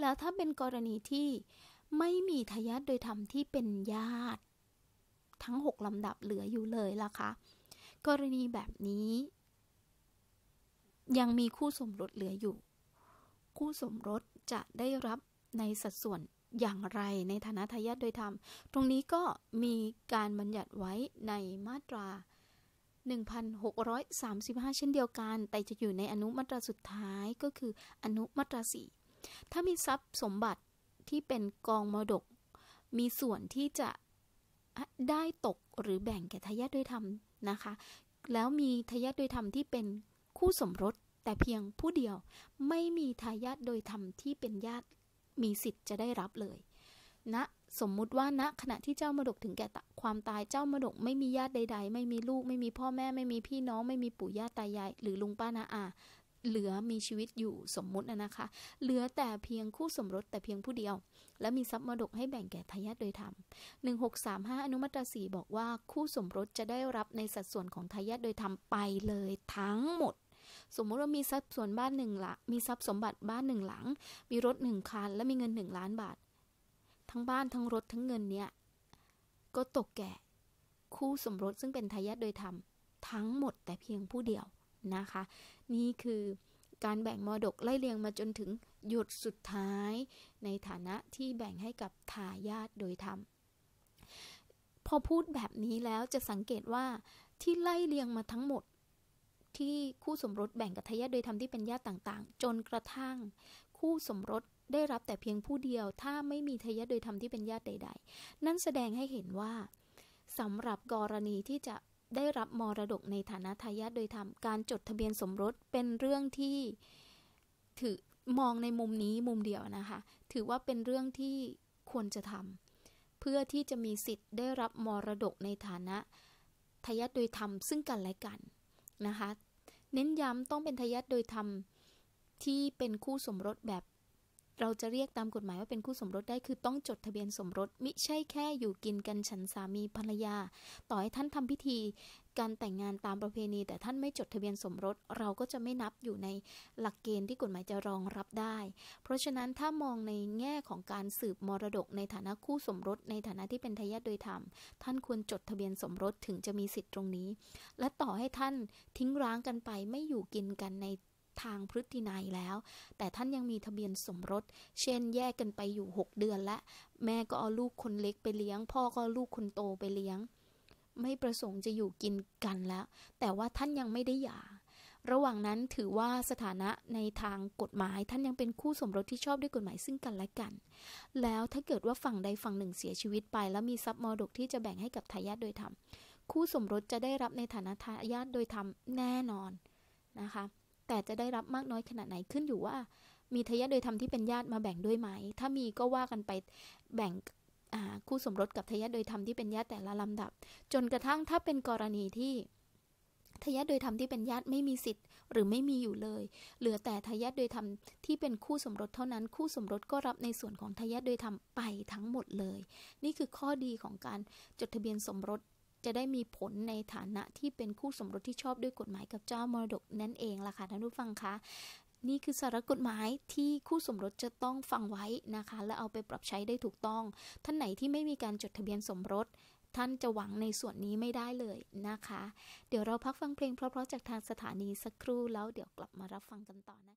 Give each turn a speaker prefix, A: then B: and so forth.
A: แล้วถ้าเป็นกรณีที่ไม่มีทายาทโดยธรรมที่เป็นญาติ ทั้ง 6ลำดับเหลืออยู่เลยล่ะคะกรณีแบบนี้ ยังมีคู่สมรสเหลืออยู่ คู่สมรสจะได้รับในสัดส่วนอย่างไรในฐานะทายาทโดยธรรม ตรงนี้ก็มีการบัญญัติไว้ในมาตรา 1635 เช่นเดียวกัน แต่จะอยู่ในอนุมาตราสุดท้ายก็คืออนุมาตรา4ถ้ามีทรัพย์สมบัติที่เป็นกองมรดก มีส่วนที่จะได้ตกหรือแบ่งแก่ทายาทด้วยธรรมนะคะ แล้วมีทายาทด้วยธรรมที่เป็นคู่สมรส แต่เพียงผู้เดียว ไม่มีทายาทโดยธรรม ที่เป็นญาติมีสิทธิ์จะได้รับเลยณนะสมมุติว่าณนะขณะที่เจ้ามาดกถึงแก่ความตาย เจ้ามาดกไม่มีญาติใด ๆ ไม่มีลูกไม่มีพ่อแม่ ไม่มีพี่น้องไม่มีปู่ย่าตายายหรือลุงป้านาอาเหลือมีชีวิตอยู่สมมุตินะคะ เหลือแต่เพียงคู่สมรสแต่เพียงผู้เดียว และมีทรัพย์มรดกให้แบ่งแก่ทายาทโดยธรรม 1635อนุมัติสีบอกว่าคู่สมรสจะได้รับในสัดส่วนของทายาทโดยธรรมไปเลยทั้งหมด สมมติว่ามีทรัพย์ส่วนบ้านหนึ่งละมีทรัพย์สมบัติบ้านหนึ่งหลัง มีรถหนึ่งคันและมีเงินหนึ่งล้านบาท ทั้งบ้านทั้งรถทั้งเงินเนี้ยก็ตกแก่คู่สมรสซึ่งเป็นทายาทโดยธรรมทั้งหมด แต่เพียงผู้เดียวนะคะนี่คือการแบ่งมรดกไล่เรียงมาจนถึงหยดสุดท้ายในฐานะที่แบ่งให้กับทายาทโดยธรรม พอพูดแบบนี้แล้วจะสังเกตว่าที่ไล่เรียงมาทั้งหมด ที่คู่สมรสแบ่งกับทายาทโดยธรรมที่เป็นญาติต่างๆ จนกระทั่ง คู่สมรสได้รับแต่เพียงผู้เดียว ถ้าไม่มีทายาทโดยธรรมที่เป็นญาติใด ๆ นั่นแสดงให้เห็นว่าสำหรับกรณีที่จะได้รับมรดกในฐานะทายาทโดยธรรมการจดทะเบียนสมรสเป็นเรื่องที่ถือมองในมุมนี้มุมเดียวนะคะถือว่าเป็นเรื่องที่ควรจะทำเพื่อที่จะมีสิทธิ์ ได้รับมรดกในฐานะทายาทโดยธรรมซึ่งกันและกันนะคะเน้นย้ำต้องเป็นทายาทโดยธรรมที่เป็นคู่สมรสแบบเราจะเรียกตามกฎหมายว่าเป็นคู่สมรสได้คือต้องจดทะเบียนสมรสมิใช่แค่อยู่กินกันฉันสามีภรรยา ต่อให้ท่านทำพิธีการแต่งงานตามประเพณี แต่ท่านไม่จดทะเบียนสมรสเราก็จะไม่นับอยู่ในหลักเกณฑ์ที่กฎหมายจะรองรับได้ เพราะฉะนั้นถ้ามองในแง่ของการสืบมรดกในฐานะคู่สมรสในฐานะที่เป็นทายาทโดยธรรมท่านควรจดทะเบียนสมรสถึงจะมีสิทธิ์ตรงนี้ และต่อให้ท่านทิ้งร้างกันไปไม่อยู่กินกันในทางพฤตินัยแล้ว แต่ท่านยังมีทะเบียนสมรส เช่นแยกกันไปอยู่ 6 เดือนละ แม่ก็เอาลูกคนเล็กไปเลี้ยง พ่อก็ลูกคนโตไปเลี้ยง ไม่ประสงค์จะอยู่กินกันแล้ว แต่ว่าท่านยังไม่ได้หย่า ระหว่างนั้นถือว่าสถานะในทางกฎหมายท่านยังเป็นคู่สมรสที่ชอบด้วยกฎหมายซึ่งกันและกัน แล้วถ้าเกิดว่าฝั่งใดฝั่งหนึ่งเสียชีวิตไปแล้วมีทรัพย์มรดกที่จะแบ่งให้กับทายาทโดยธรรม คู่สมรสจะได้รับในฐานะทายาทโดยธรรมแน่นอนนะคะแต่จะได้รับมากน้อยขนาดไหนขึ้นอยู่ว่ามีทายาทโดยธรรมที่เป็นญาติมาแบ่งด้วยไหม ถ้ามีก็ว่ากันไปแบ่งคู่สมรสกับทายาทโดยธรรมที่เป็นญาติแต่ละลำดับ จนกระทั่งถ้าเป็นกรณีที่ทายาทโดยธรรมที่เป็นญาติไม่มีสิทธิ์ หรือไม่มีอยู่เลย เหลือแต่ทายาทโดยธรรมที่เป็นคู่สมรสเท่านั้นคู่สมรสก็รับในส่วนของทายาทโดยธรรมไปทั้งหมดเลย นี่คือข้อดีของการจดทะเบียนสมรสจะได้มีผลในฐานะที่เป็นคู่สมรสที่ชอบด้วยกฎหมายกับเจ้ามรดกนั่นเองล่ะค่ะท่านผู้ฟังคะนี่คือสาระกฎหมายที่คู่สมรสจะต้องฟังไว้นะคะ และเอาไปปรับใช้ได้ถูกต้อง ท่านไหนที่ไม่มีการจดทะเบียนสมรส ท่านจะหวังในส่วนนี้ไม่ได้เลยนะคะ เดี๋ยวเราพักฟังเพลงเพราะๆจากทางสถานีสักครู่แล้ว เดี๋ยวกลับมารับฟังกันต่อนะ